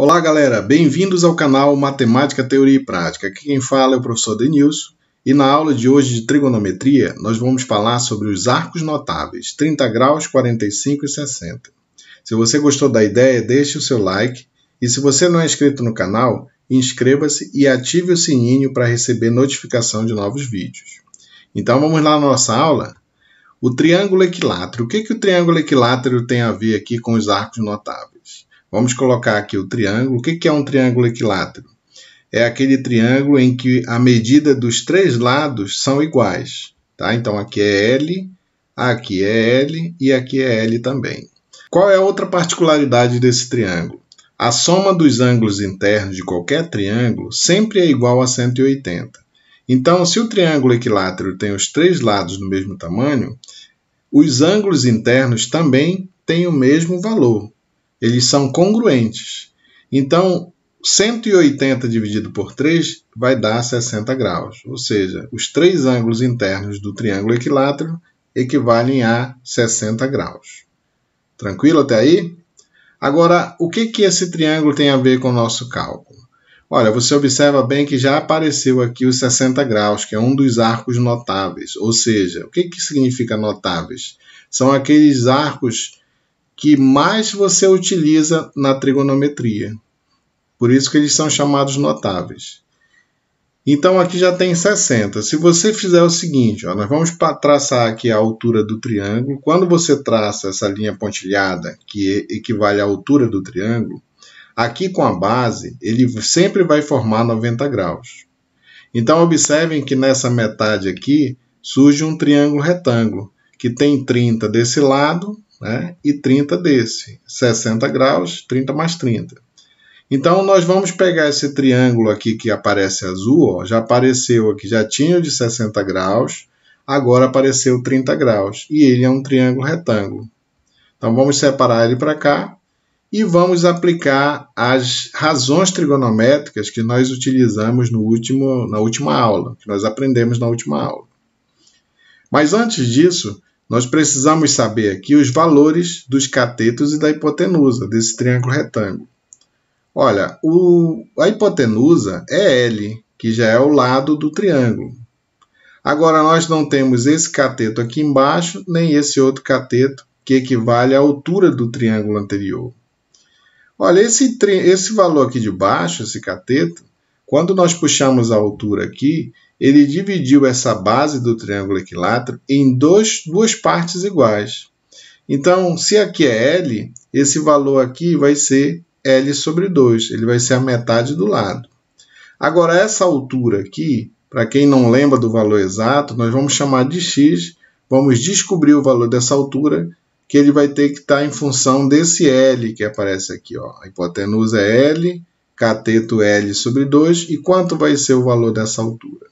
Olá, galera! Bem-vindos ao canal Matemática, Teoria e Prática. Aqui quem fala é o professor Denilson e na aula de hoje de trigonometria nós vamos falar sobre os arcos notáveis 30 graus, 45 e 60. Se você gostou da ideia, deixe o seu like e se você não é inscrito no canal, inscreva-se e ative o sininho para receber notificação de novos vídeos. Então vamos lá na nossa aula? O triângulo equilátero. O que, que o triângulo equilátero tem a ver aqui com os arcos notáveis? Vamos colocar aqui o triângulo. O que é um triângulo equilátero? É aquele triângulo em que a medida dos três lados são iguais. Tá? Então aqui é L, aqui é L e aqui é L também. Qual é a outra particularidade desse triângulo? A soma dos ângulos internos de qualquer triângulo sempre é igual a 180. Então, se o triângulo equilátero tem os três lados do mesmo tamanho, os ângulos internos também têm o mesmo valor, eles são congruentes. Então, 180 dividido por 3 vai dar 60 graus, ou seja, os três ângulos internos do triângulo equilátero equivalem a 60 graus. Tranquilo até aí? Agora, o que, que esse triângulo tem a ver com o nosso cálculo? Olha, você observa bem que já apareceu aqui os 60 graus, que é um dos arcos notáveis. Ou seja, o que, que significa notáveis? São aqueles arcos que mais você utiliza na trigonometria. Por isso que eles são chamados notáveis. Então aqui já tem 60. Se você fizer o seguinte, ó, nós vamos traçar aqui a altura do triângulo. Quando você traça essa linha pontilhada, que é, equivale à altura do triângulo, aqui com a base, ele sempre vai formar 90 graus. Então observem que nessa metade aqui surge um triângulo retângulo, que tem 30 desse lado né? e 30 desse. 60 graus, 30 mais 30. Então, nós vamos pegar esse triângulo aqui que aparece azul, ó, já apareceu aqui, já tinha o de 60 graus, agora apareceu 30 graus, e ele é um triângulo retângulo. Então, vamos separar ele para cá e vamos aplicar as razões trigonométricas que nós utilizamos no último, na última aula, que nós aprendemos na última aula. Mas antes disso, nós precisamos saber aqui os valores dos catetos e da hipotenusa desse triângulo retângulo. Olha, o, a hipotenusa é L, que já é o lado do triângulo. Agora, nós não temos esse cateto aqui embaixo, nem esse outro cateto, que equivale à altura do triângulo anterior. Olha, esse, esse valor aqui de baixo, esse cateto, quando nós puxamos a altura aqui, ele dividiu essa base do triângulo equilátero em dois, duas partes iguais. Então, se aqui é L, esse valor aqui vai ser L sobre 2, ele vai ser a metade do lado. Agora, essa altura aqui, para quem não lembra do valor exato, nós vamos chamar de x, vamos descobrir o valor dessa altura, que ele vai ter que estar tá em função desse L que aparece aqui. Ó. A hipotenusa é L, cateto L sobre 2, e quanto vai ser o valor dessa altura?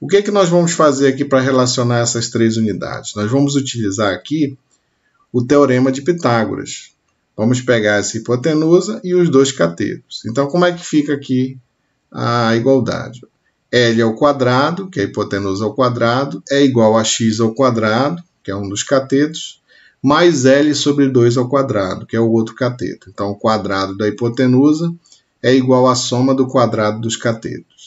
O que é que nós vamos fazer aqui para relacionar essas três unidades? Nós vamos utilizar aqui o teorema de Pitágoras. Vamos pegar essa hipotenusa e os dois catetos. Então, como é que fica aqui a igualdade? L ao quadrado, que é a hipotenusa ao quadrado, é igual a x ao quadrado, que é um dos catetos, mais L sobre 2 ao quadrado, que é o outro cateto. Então, o quadrado da hipotenusa é igual à soma do quadrado dos catetos.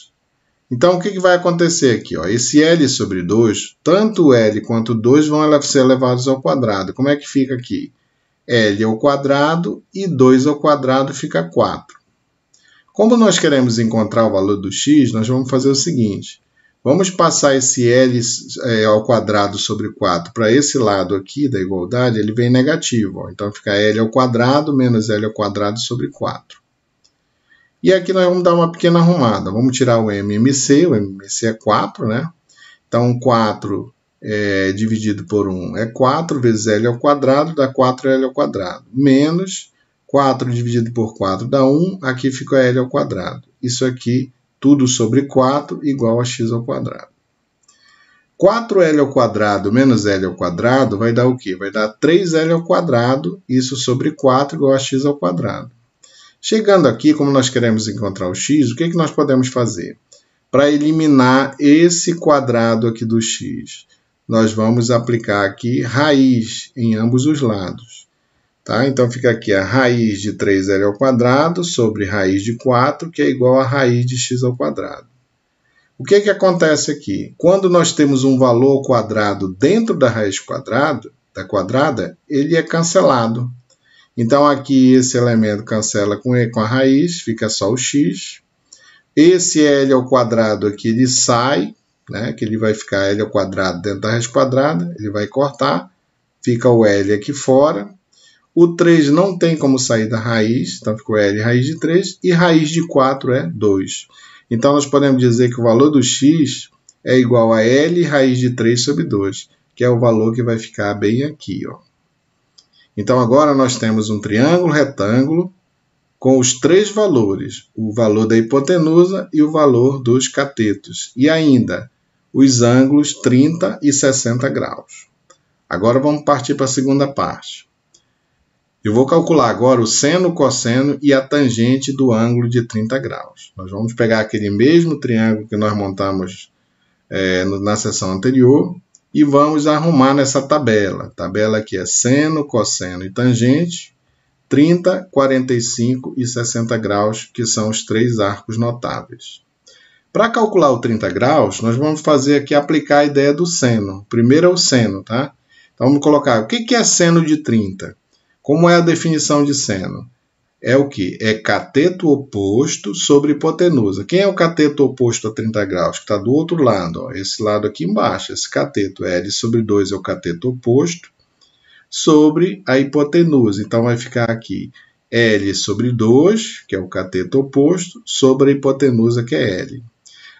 Então, o que, que vai acontecer aqui? Ó? Esse L sobre 2, tanto L quanto 2 vão ser elevados ao quadrado. Como é que fica aqui? L ao quadrado e 2 ao quadrado fica 4. Como nós queremos encontrar o valor do x, nós vamos fazer o seguinte. Vamos passar esse L é, ao quadrado sobre 4 para esse lado aqui da igualdade, ele vem negativo. Ó. Então, fica L ao quadrado menos L ao quadrado sobre 4. E aqui nós vamos dar uma pequena arrumada. Vamos tirar o MMC, o MMC é 4, né? Então 4 é, dividido por 1 é 4 vezes L ao quadrado, dá 4L ao quadrado. Menos 4 dividido por 4 dá 1, aqui fica L ao quadrado. Isso aqui, tudo sobre 4 igual a x ao quadrado. 4L ao quadrado menos L ao quadrado vai dar o quê? Vai dar 3L ao quadrado, isso sobre 4 igual a x ao quadrado. Chegando aqui, como nós queremos encontrar o x, o que, é que nós podemos fazer? Para eliminar esse quadrado aqui do x, nós vamos aplicar aqui raiz em ambos os lados. Tá? Então, fica aqui a raiz de 3L ao quadrado sobre raiz de 4, que é igual a raiz de x ao quadrado. O que, é que acontece aqui? Quando nós temos um valor quadrado dentro da raiz quadrada, da quadrada, ele é cancelado. Então, aqui esse elemento cancela com, e, com a raiz, fica só o x. Esse L ao quadrado aqui, ele sai, né, que ele vai ficar L ao quadrado dentro da raiz quadrada, ele vai cortar, fica o L aqui fora. O 3 não tem como sair da raiz, então ficou L raiz de 3, e raiz de 4 é 2. Então, nós podemos dizer que o valor do x é igual a L raiz de 3 sobre 2, que é o valor que vai ficar bem aqui, ó. Então agora nós temos um triângulo retângulo com os três valores, o valor da hipotenusa e o valor dos catetos, e ainda os ângulos 30 e 60 graus. Agora vamos partir para a segunda parte. Eu vou calcular agora o seno, o cosseno e a tangente do ângulo de 30 graus. Nós vamos pegar aquele mesmo triângulo que nós montamos é, na sessão anterior e vamos arrumar nessa tabela. Tabela que é seno, cosseno e tangente, 30, 45 e 60 graus, que são os três arcos notáveis. Para calcular o 30 graus, nós vamos fazer aqui aplicar a ideia do seno. Primeiro é o seno, tá? Então vamos colocar o que é seno de 30? Como é a definição de seno? é o que? É cateto oposto sobre hipotenusa. Quem é o cateto oposto a 30 graus? Que está do outro lado, ó, esse lado aqui embaixo, esse cateto. L sobre 2 é o cateto oposto sobre a hipotenusa. Então, vai ficar aqui L sobre 2, que é o cateto oposto, sobre a hipotenusa, que é L.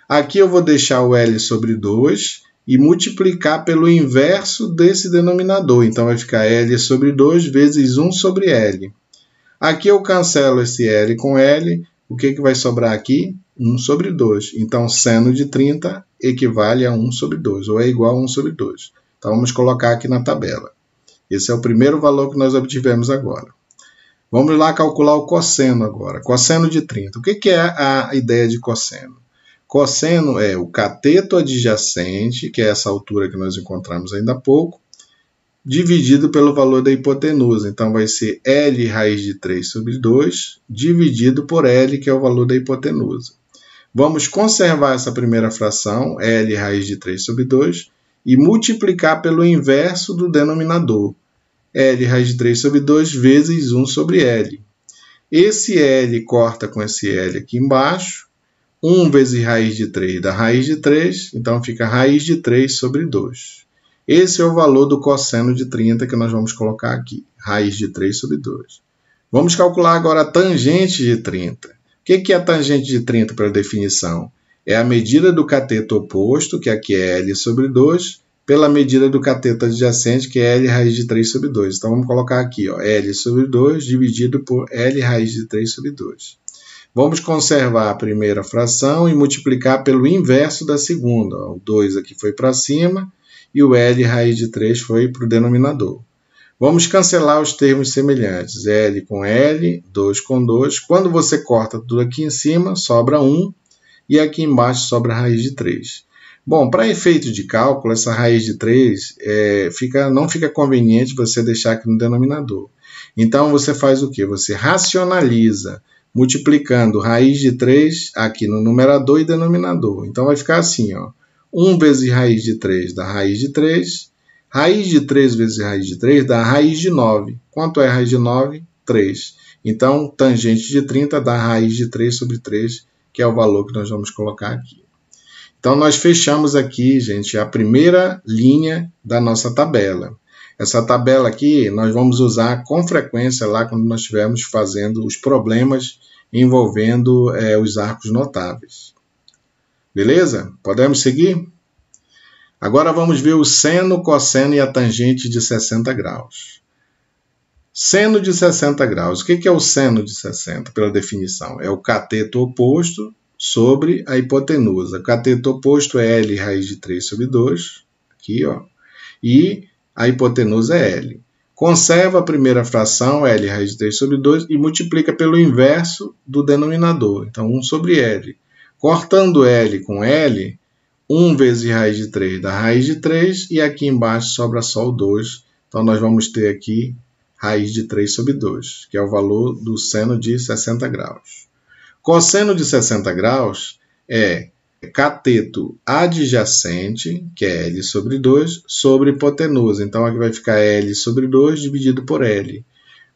Aqui eu vou deixar o L sobre 2 e multiplicar pelo inverso desse denominador. Então, vai ficar L sobre 2 vezes 1 sobre L. Aqui eu cancelo esse L com L, o que, que vai sobrar aqui? 1 sobre 2. Então, seno de 30 equivale a 1 sobre 2, ou é igual a 1 sobre 2. Então, vamos colocar aqui na tabela. Esse é o primeiro valor que nós obtivemos agora. Vamos lá calcular o cosseno agora. Cosseno de 30. O que, que é a ideia de cosseno? Cosseno é o cateto adjacente, que é essa altura que nós encontramos ainda há pouco, dividido pelo valor da hipotenusa. Então vai ser L raiz de 3 sobre 2 dividido por L, que é o valor da hipotenusa. Vamos conservar essa primeira fração, L raiz de 3 sobre 2, e multiplicar pelo inverso do denominador, L raiz de 3 sobre 2 vezes 1 sobre L. Esse L corta com esse L aqui embaixo, 1 vezes raiz de 3 dá raiz de 3, então fica raiz de 3 sobre 2. Esse é o valor do cosseno de 30 que nós vamos colocar aqui, raiz de 3 sobre 2. Vamos calcular agora a tangente de 30. O que é a tangente de 30 para definição? É a medida do cateto oposto, que aqui é L sobre 2, pela medida do cateto adjacente, que é L raiz de 3 sobre 2. Então, vamos colocar aqui, ó, L sobre 2 dividido por L raiz de 3 sobre 2. Vamos conservar a primeira fração e multiplicar pelo inverso da segunda. Ó. O 2 aqui foi para cima, e o L raiz de 3 foi para o denominador. Vamos cancelar os termos semelhantes. L com L, 2 com 2. Quando você corta tudo aqui em cima, sobra 1. E aqui embaixo sobra raiz de 3. Bom, para efeito de cálculo, essa raiz de 3 é, fica, não fica conveniente você deixar aqui no denominador. Então, você faz o que? Você racionaliza, multiplicando raiz de 3 aqui no numerador e denominador. Então, vai ficar assim, ó. 1 vezes raiz de 3 dá raiz de 3. Raiz de 3 vezes raiz de 3 dá raiz de 9. Quanto é raiz de 9? 3. Então, tangente de 30 dá raiz de 3 sobre 3, que é o valor que nós vamos colocar aqui. Então, nós fechamos aqui, gente, a primeira linha da nossa tabela. Essa tabela aqui nós vamos usar com frequência lá quando nós estivermos fazendo os problemas envolvendo é, os arcos notáveis. Beleza? Podemos seguir? Agora vamos ver o seno, cosseno e a tangente de 60 graus. Seno de 60 graus. O que é o seno de 60, pela definição? É o cateto oposto sobre a hipotenusa. O cateto oposto é L raiz de 3 sobre 2, aqui, ó, e a hipotenusa é L. Conserva a primeira fração, L raiz de 3 sobre 2, e multiplica pelo inverso do denominador, então 1 sobre L. Cortando L com L, 1 vezes raiz de 3 dá raiz de 3, e aqui embaixo sobra só o 2. Então, nós vamos ter aqui raiz de 3 sobre 2, que é o valor do seno de 60 graus. Cosseno de 60 graus é cateto adjacente, que é L sobre 2, sobre hipotenusa. Então, aqui vai ficar L sobre 2 dividido por L.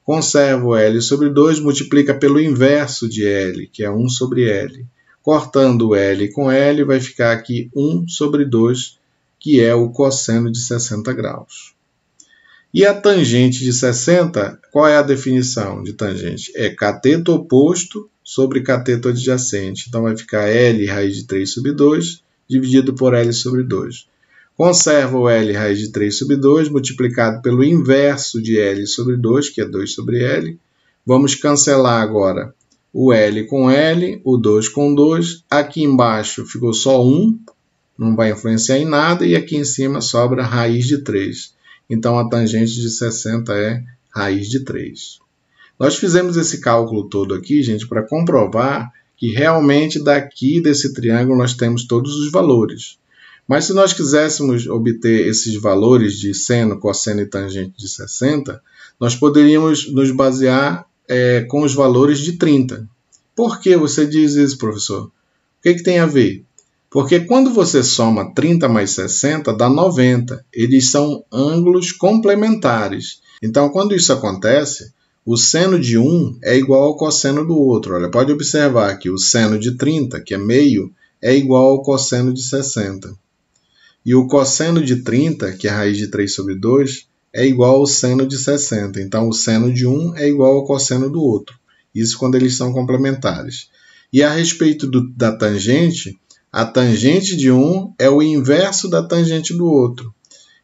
Conservo L sobre 2, multiplica pelo inverso de L, que é 1 sobre L. Cortando L com L, vai ficar aqui 1 sobre 2, que é o cosseno de 60 graus. E a tangente de 60, qual é a definição de tangente? É cateto oposto sobre cateto adjacente. Então, vai ficar L raiz de 3 sobre 2, dividido por L sobre 2. Conserva o L raiz de 3 sobre 2, multiplicado pelo inverso de L sobre 2, que é 2 sobre L. Vamos cancelar agora o L com L, o 2 com 2. Aqui embaixo ficou só 1, não vai influenciar em nada. E aqui em cima sobra raiz de 3. Então, a tangente de 60 é raiz de 3. Nós fizemos esse cálculo todo aqui, gente, para comprovar que realmente daqui desse triângulo nós temos todos os valores. Mas se nós quiséssemos obter esses valores de seno, cosseno e tangente de 60, nós poderíamos nos basear é, com os valores de 30. Por que você diz isso, professor? O que, que tem a ver? Porque quando você soma 30 mais 60, dá 90. Eles são ângulos complementares. Então, quando isso acontece, o seno de um é igual ao cosseno do outro. Olha, pode observar que o seno de 30, que é meio, é igual ao cosseno de 60. E o cosseno de 30, que é a raiz de 3 sobre 2, é igual ao seno de 60. Então, o seno de um é igual ao cosseno do outro. Isso quando eles são complementares. E a respeito do, da tangente, a tangente de um é o inverso da tangente do outro.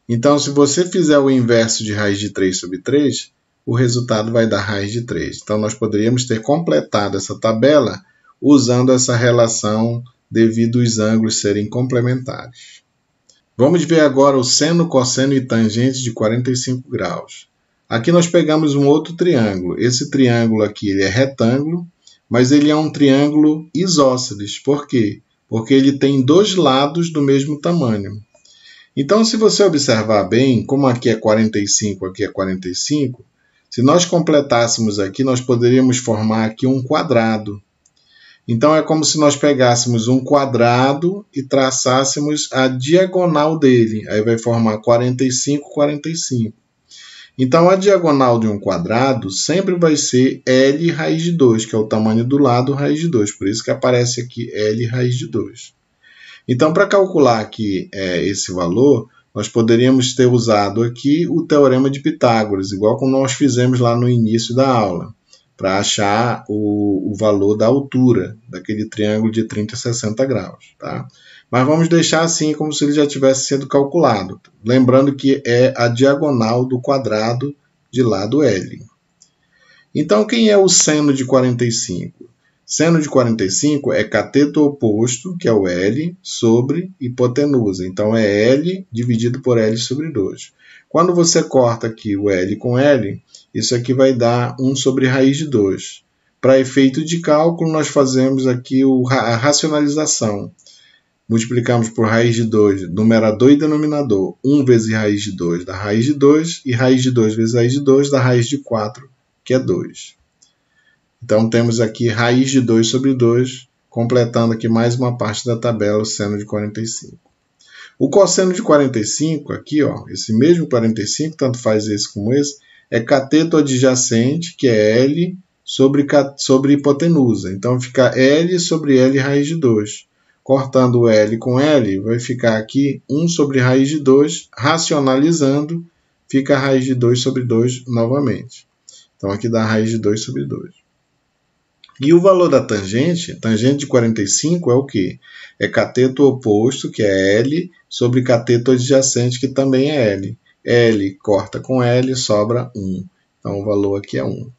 Então, se você fizer o inverso de raiz de 3 sobre 3, o resultado vai dar raiz de 3. Então, nós poderíamos ter completado essa tabela usando essa relação devido os ângulos serem complementares. Vamos ver agora o seno, cosseno e tangente de 45 graus. Aqui nós pegamos um outro triângulo. Esse triângulo aqui ele é retângulo, mas ele é um triângulo isósceles. Por quê? Porque ele tem dois lados do mesmo tamanho. Então, se você observar bem, como aqui é 45, aqui é 45, se nós completássemos aqui, nós poderíamos formar aqui um quadrado. Então é como se nós pegássemos um quadrado e traçássemos a diagonal dele. Aí vai formar 45, 45. Então a diagonal de um quadrado sempre vai ser L raiz de 2, que é o tamanho do lado raiz de 2. Por isso que aparece aqui L raiz de 2. Então para calcular aqui é, esse valor, nós poderíamos ter usado aqui o teorema de Pitágoras, igual como nós fizemos lá no início da aula para achar o, o, valor da altura daquele triângulo de 30 a 60 graus. Tá? Mas vamos deixar assim como se ele já tivesse sido calculado. Lembrando que é a diagonal do quadrado de lado L. Então, quem é o seno de 45? Seno de 45 é cateto oposto, que é o L, sobre hipotenusa. Então, é L dividido por L sobre 2. Quando você corta aqui o L com L, isso aqui vai dar 1 sobre raiz de 2. Para efeito de cálculo, nós fazemos aqui a racionalização. Multiplicamos por raiz de 2, numerador e denominador. 1 vezes raiz de 2 dá raiz de 2, e raiz de 2 vezes raiz de 2 dá raiz de 4, que é 2. Então temos aqui raiz de 2 sobre 2, completando aqui mais uma parte da tabela, o seno de 45. O cosseno de 45, aqui, ó, esse mesmo 45, tanto faz esse como esse, é cateto adjacente, que é L, sobre, sobre hipotenusa. Então fica L sobre L raiz de 2. Cortando L com L, vai ficar aqui 1 sobre raiz de 2, racionalizando, fica raiz de 2 sobre 2 novamente. Então aqui dá raiz de 2 sobre 2. E o valor da tangente, tangente de 45 é o quê? É cateto oposto, que é L, sobre cateto adjacente, que também é L. L corta com L, sobra 1. Então o valor aqui é 1.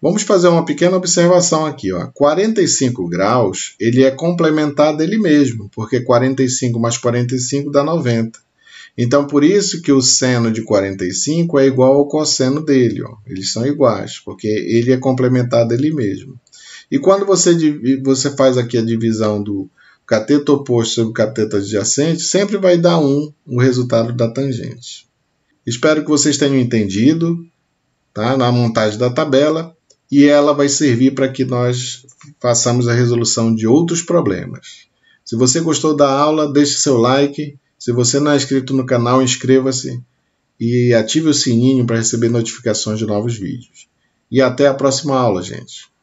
Vamos fazer uma pequena observação aqui. Ó. 45 graus ele é complementar dele mesmo, porque 45 mais 45 dá 90. Então, por isso que o seno de 45 é igual ao cosseno dele. Ó. Eles são iguais, porque ele é complementar dele mesmo. E quando você, você faz aqui a divisão do cateto oposto sobre o cateto adjacente, sempre vai dar 1 o resultado da tangente. Espero que vocês tenham entendido tá? na montagem da tabela e ela vai servir para que nós façamos a resolução de outros problemas. Se você gostou da aula, deixe seu like. Se você não é inscrito no canal, inscreva-se e ative o sininho para receber notificações de novos vídeos. E até a próxima aula, gente.